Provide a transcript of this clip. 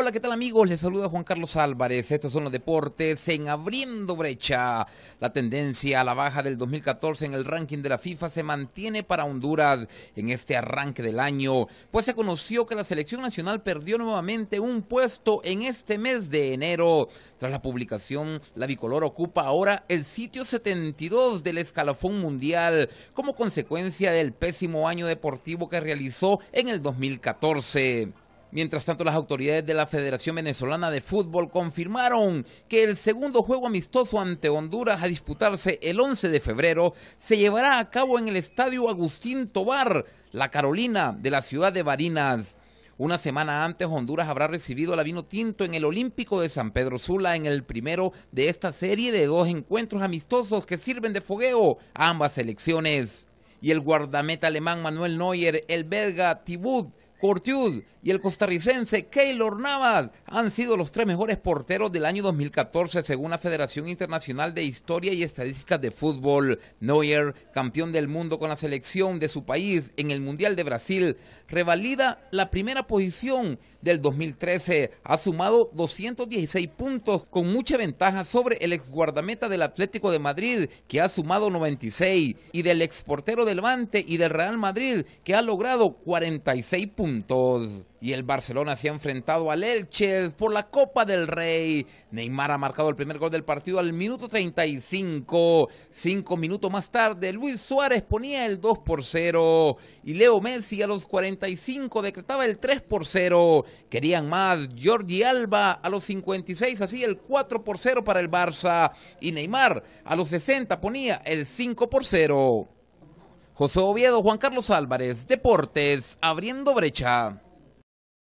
Hola, ¿qué tal amigos? Les saluda Juan Carlos Álvarez. Estos son los deportes en Abriendo Brecha. La tendencia a la baja del 2014 en el ranking de la FIFA se mantiene para Honduras en este arranque del año, pues se conoció que la selección nacional perdió nuevamente un puesto en este mes de enero. Tras la publicación, la bicolor ocupa ahora el sitio 72 del escalafón mundial como consecuencia del pésimo año deportivo que realizó en el 2014. Mientras tanto, las autoridades de la Federación Venezolana de Fútbol confirmaron que el segundo juego amistoso ante Honduras a disputarse el 11 de febrero se llevará a cabo en el Estadio Agustín Tobar, La Carolina, de la ciudad de Barinas. Una semana antes, Honduras habrá recibido la vino tinto en el Olímpico de San Pedro Sula en el primero de esta serie de dos encuentros amistosos que sirven de fogueo a ambas selecciones. Y el guardameta alemán Manuel Neuer, el belga Tibut, Cortiud y el costarricense Keylor Navas han sido los tres mejores porteros del año 2014 según la Federación Internacional de Historia y Estadísticas de Fútbol. Neuer, campeón del mundo con la selección de su país en el Mundial de Brasil, revalida la primera posición del 2013. Ha sumado 216 puntos con mucha ventaja sobre el ex guardameta del Atlético de Madrid que ha sumado 96 y del ex portero del Levante y del Real Madrid que ha logrado 46 puntos y el Barcelona se ha enfrentado al Elche por la Copa del Rey. Neymar ha marcado el primer gol del partido al minuto 35. Cinco minutos más tarde, Luis Suárez ponía el 2 por 0 y Leo Messi a los 45 decretaba el 3 por 0. Querían más Jordi Alba a los 56, así el 4 por 0 para el Barça y Neymar a los 60 ponía el 5 por 0. José Oviedo, Juan Carlos Álvarez, Deportes, abriendo brecha.